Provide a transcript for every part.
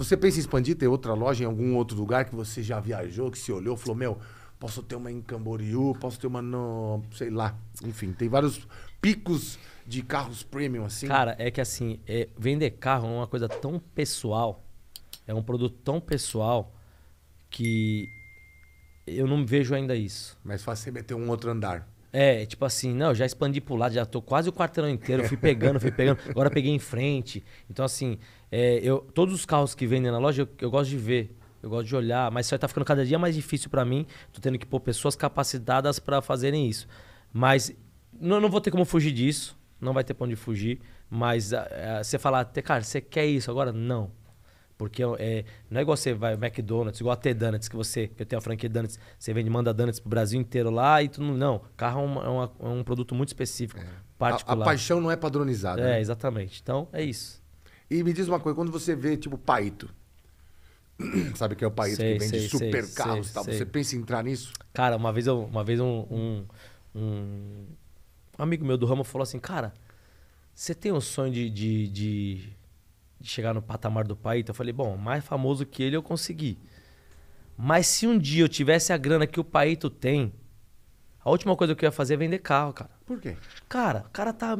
Você pensa em expandir, ter outra loja em algum outro lugar que você já viajou, que se olhou, falou, meu, posso ter uma em Camboriú, posso ter uma no, sei lá. Enfim, tem vários picos de carros premium assim. Cara, é que assim, é, vender carro é uma coisa tão pessoal, é um produto tão pessoal que eu não vejo ainda isso. Mas fácil você meter um outro andar. É, tipo assim, não, já expandi pro lado, já tô quase o quarteirão inteiro, fui pegando, fui pegando, agora peguei em frente. Então, assim, é, eu, todos os carros que vendem na loja, eu, eu gosto de ver, eu gosto de olhar, mas isso aí tá ficando cada dia mais difícil para mim. Tô tendo que pôr pessoas capacitadas para fazerem isso. Mas não, não vou ter como fugir disso, não vai ter pra onde fugir. Mas você falar, cara, você quer isso agora? Não. Porque é, é, não é igual você vai ao McDonald's, igual a T-Donuts, que você, que eu tenho a franquia Donuts, você vende, manda Donuts pro Brasil inteiro lá e tudo. Não, carro é, uma, é, uma, é um produto muito específico, é. particular. A, a, paixão não é padronizada. É, né? exatamente. Então, é isso. E me diz uma coisa, quando você vê, tipo, Paito, sabe que é o Paito sei, que vende sei, super sei, carros e tal, você pensa em entrar nisso? Cara, uma vez, eu, uma vez um, um, um amigo meu do ramo falou assim, cara, você tem um sonho de, de, de de chegar no patamar do pai. Então eu falei, bom, mais famoso que ele eu consegui. Mas se um dia eu tivesse a grana que o Paito tem, a última coisa que eu ia fazer é vender carro, cara. Por quê? Cara, o cara tá,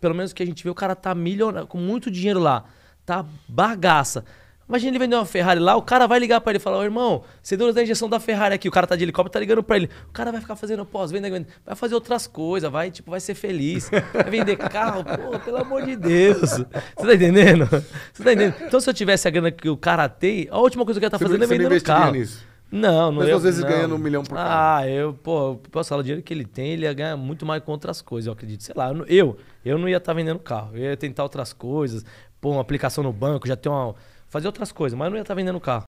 pelo menos que a gente vê, o cara tá milionário, com muito dinheiro lá. Tá bagaça. Imagina ele vender uma Ferrari lá, o cara vai ligar para ele e falar: Ô irmão, você deu a injeção da Ferrari aqui, o cara tá de helicóptero, tá ligando para ele. O cara vai ficar fazendo pós-venda, vai fazer outras coisas, vai, tipo, vai ser feliz, vai vender carro, pô, pelo amor de Deus. Você tá entendendo? Você tá entendendo? Então, se eu tivesse a grana que o cara tem, a última coisa que eu ia estar tá fazendo é você é vender carro. Nisso. Não, não Mas às vezes não. ganhando um milhão por ah, carro. Ah, eu, pô, posso falar, o dinheiro que ele tem, ele ia ganhar muito mais com outras coisas, eu acredito. Sei lá, eu, eu não ia estar tá vendendo carro, eu ia tentar outras coisas pôr uma aplicação no banco, já ter uma. fazer outras coisas, mas não ia estar vendendo carro.